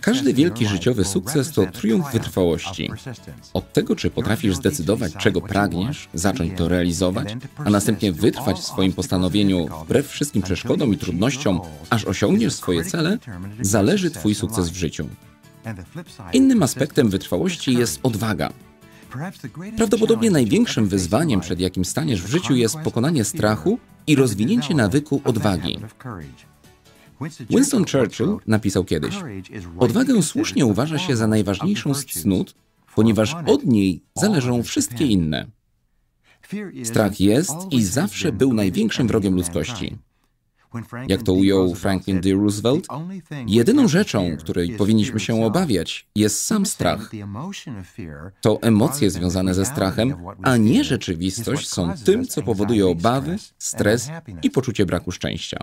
Każdy wielki życiowy sukces to triumf wytrwałości. Od tego, czy potrafisz zdecydować, czego pragniesz, zacząć to realizować, a następnie wytrwać w swoim postanowieniu wbrew wszystkim przeszkodom i trudnościom, aż osiągniesz swoje cele, zależy Twój sukces w życiu. Innym aspektem wytrwałości jest odwaga. Prawdopodobnie największym wyzwaniem, przed jakim staniesz w życiu, jest pokonanie strachu i rozwinięcie nawyku odwagi. Winston Churchill napisał kiedyś: Odwagę słusznie uważa się za najważniejszą z cnót, ponieważ od niej zależą wszystkie inne. Strach jest i zawsze był największym wrogiem ludzkości. Jak to ujął Franklin D. Roosevelt, jedyną rzeczą, której powinniśmy się obawiać, jest sam strach. To emocje związane ze strachem, a nie rzeczywistość są tym, co powoduje obawy, stres i poczucie braku szczęścia.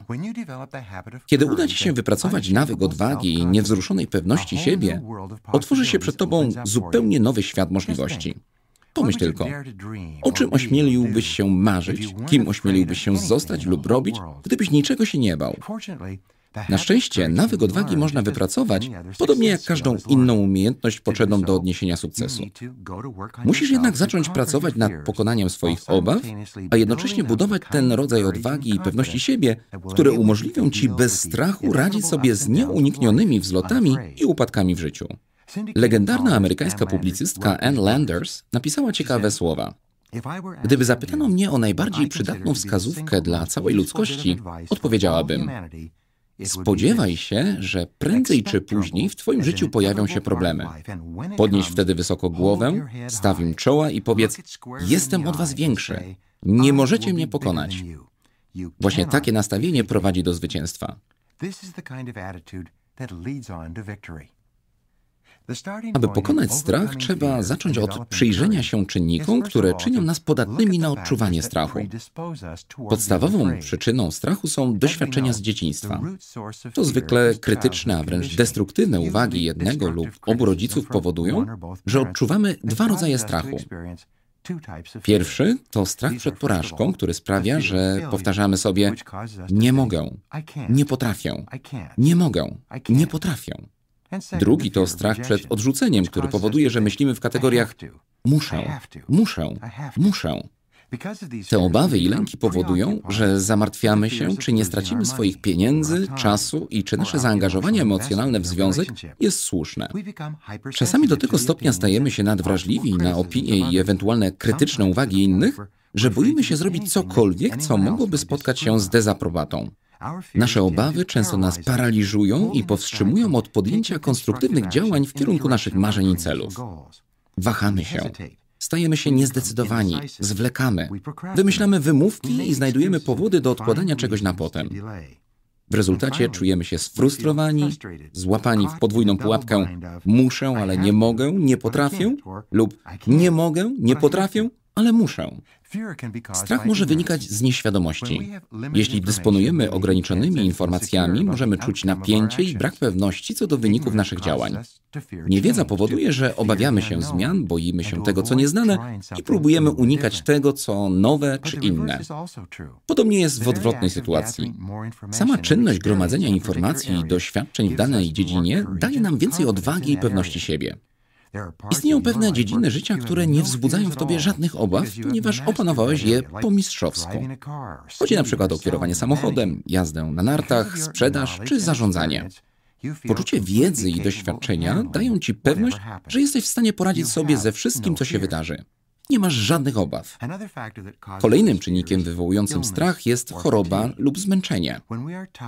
Kiedy uda Ci się wypracować nawyk odwagi i niewzruszonej pewności siebie, otworzy się przed Tobą zupełnie nowy świat możliwości. Pomyśl tylko, o czym ośmieliłbyś się marzyć, kim ośmieliłbyś się zostać lub robić, gdybyś niczego się nie bał. Na szczęście nawyk odwagi można wypracować, podobnie jak każdą inną umiejętność potrzebną do odniesienia sukcesu. Musisz jednak zacząć pracować nad pokonaniem swoich obaw, a jednocześnie budować ten rodzaj odwagi i pewności siebie, które umożliwią ci bez strachu radzić sobie z nieuniknionymi wzlotami i upadkami w życiu. Legendarna amerykańska publicystka Ann Landers napisała ciekawe słowa. Gdyby zapytano mnie o najbardziej przydatną wskazówkę dla całej ludzkości, odpowiedziałabym: Spodziewaj się, że prędzej czy później w Twoim życiu pojawią się problemy. Podnieś wtedy wysoko głowę, staw im czoła i powiedz: Jestem od Was większy, nie możecie mnie pokonać. Właśnie takie nastawienie prowadzi do zwycięstwa. that leads on to victory. Aby pokonać strach, trzeba zacząć od przyjrzenia się czynnikom, które czynią nas podatnymi na odczuwanie strachu. Podstawową przyczyną strachu są doświadczenia z dzieciństwa. To zwykle krytyczne, a wręcz destruktywne uwagi jednego lub obu rodziców powodują, że odczuwamy dwa rodzaje strachu. Pierwszy to strach przed porażką, który sprawia, że powtarzamy sobie nie mogę, nie potrafię, nie mogę, nie potrafię. Drugi to strach przed odrzuceniem, który powoduje, że myślimy w kategoriach muszę, muszę, muszę. Te obawy i lęki powodują, że zamartwiamy się, czy nie stracimy swoich pieniędzy, czasu i czy nasze zaangażowanie emocjonalne w związek jest słuszne. Czasami do tego stopnia stajemy się nadwrażliwi na opinie i ewentualne krytyczne uwagi innych, że boimy się zrobić cokolwiek, co mogłoby spotkać się z dezaprobatą. Nasze obawy często nas paraliżują i powstrzymują od podjęcia konstruktywnych działań w kierunku naszych marzeń i celów. Wahamy się. Stajemy się niezdecydowani, zwlekamy, wymyślamy wymówki i znajdujemy powody do odkładania czegoś na potem. W rezultacie czujemy się sfrustrowani, złapani w podwójną pułapkę muszę, ale nie mogę, nie potrafię lub nie mogę, nie potrafię, ale muszę. Strach może wynikać z nieświadomości. Jeśli dysponujemy ograniczonymi informacjami, możemy czuć napięcie i brak pewności co do wyników naszych działań. Niewiedza powoduje, że obawiamy się no. zmian, boimy się tego, co nieznane i próbujemy unikać tego, co nowe czy inne. Podobnie jest w odwrotnej sytuacji. Sama czynność gromadzenia informacji i doświadczeń w danej dziedzinie daje nam więcej odwagi i pewności siebie. Istnieją pewne dziedziny życia, które nie wzbudzają w tobie żadnych obaw, ponieważ opanowałeś je po mistrzowsku. Chodzi na przykład o kierowanie samochodem, jazdę na nartach, sprzedaż czy zarządzanie. Poczucie wiedzy i doświadczenia dają ci pewność, że jesteś w stanie poradzić sobie ze wszystkim, co się wydarzy. Nie masz żadnych obaw. Kolejnym czynnikiem wywołującym strach jest choroba lub zmęczenie.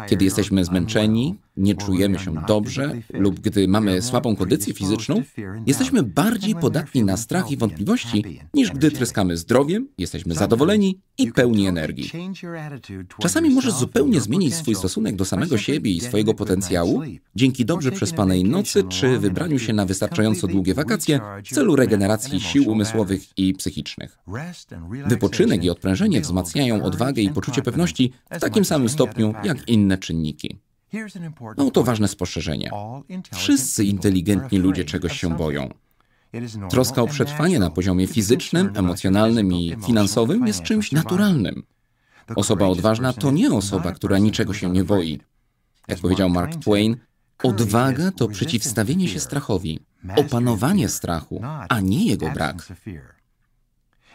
Kiedy jesteśmy zmęczeni, nie czujemy się dobrze lub gdy mamy słabą kondycję fizyczną, jesteśmy bardziej podatni na strach i wątpliwości niż gdy tryskamy zdrowiem, jesteśmy zadowoleni i pełni energii. Czasami możesz zupełnie zmienić swój stosunek do samego siebie i swojego potencjału dzięki dobrze przespanej nocy czy wybraniu się na wystarczająco długie wakacje w celu regeneracji sił umysłowych i psychicznych. Wypoczynek i odprężenie wzmacniają odwagę i poczucie pewności w takim samym stopniu jak inne czynniki. No to ważne spostrzeżenie. Wszyscy inteligentni ludzie czegoś się boją. Troska o przetrwanie na poziomie fizycznym, emocjonalnym i finansowym jest czymś naturalnym. Osoba odważna to nie osoba, która niczego się nie boi. Jak powiedział Mark Twain, odwaga to przeciwstawienie się strachowi, opanowanie strachu, a nie jego brak.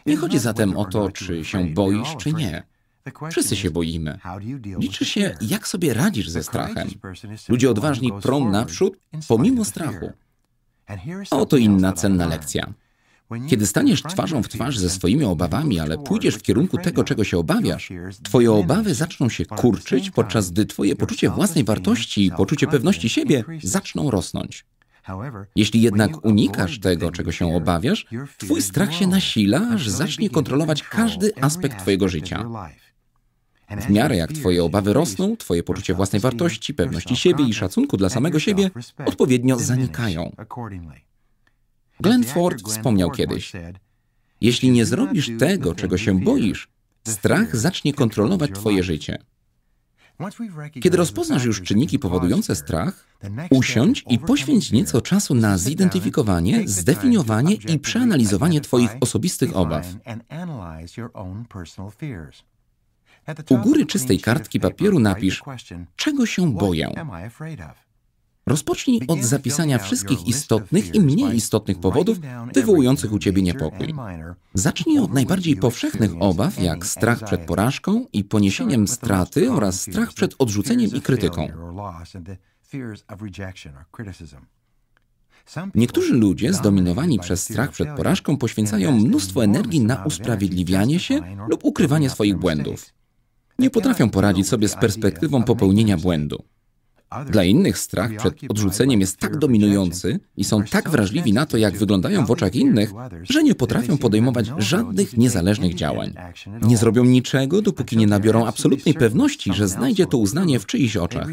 Nie chodzi zatem o to, czy się boisz, czy nie. Wszyscy się boimy. Liczy się, jak sobie radzisz ze strachem. Ludzie odważni prą naprzód pomimo strachu. A oto inna cenna lekcja. Kiedy staniesz twarzą w twarz ze swoimi obawami, ale pójdziesz w kierunku tego, czego się obawiasz, twoje obawy zaczną się kurczyć, podczas gdy twoje poczucie własnej wartości i poczucie pewności siebie zaczną rosnąć. Jeśli jednak unikasz tego, czego się obawiasz, twój strach się nasila, aż zacznie kontrolować każdy aspekt twojego życia. W miarę jak Twoje obawy rosną, Twoje poczucie własnej wartości, pewności siebie i szacunku dla samego siebie odpowiednio zanikają. Glenn Ford wspomniał kiedyś: Jeśli nie zrobisz tego, czego się boisz, strach zacznie kontrolować Twoje życie. Kiedy rozpoznasz już czynniki powodujące strach, usiądź i poświęć nieco czasu na zidentyfikowanie, zdefiniowanie i przeanalizowanie Twoich osobistych obaw. U góry czystej kartki papieru napisz, czego się boję. Rozpocznij od zapisania wszystkich istotnych i mniej istotnych powodów wywołujących u ciebie niepokój. Zacznij od najbardziej powszechnych obaw, jak strach przed porażką i poniesieniem straty oraz strach przed odrzuceniem i krytyką. Niektórzy ludzie, zdominowani przez strach przed porażką, poświęcają mnóstwo energii na usprawiedliwianie się lub ukrywanie swoich błędów nie potrafią poradzić sobie z perspektywą popełnienia błędu. Dla innych strach przed odrzuceniem jest tak dominujący i są tak wrażliwi na to, jak wyglądają w oczach innych, że nie potrafią podejmować żadnych niezależnych działań. Nie zrobią niczego, dopóki nie nabiorą absolutnej pewności, że znajdzie to uznanie w czyichś oczach.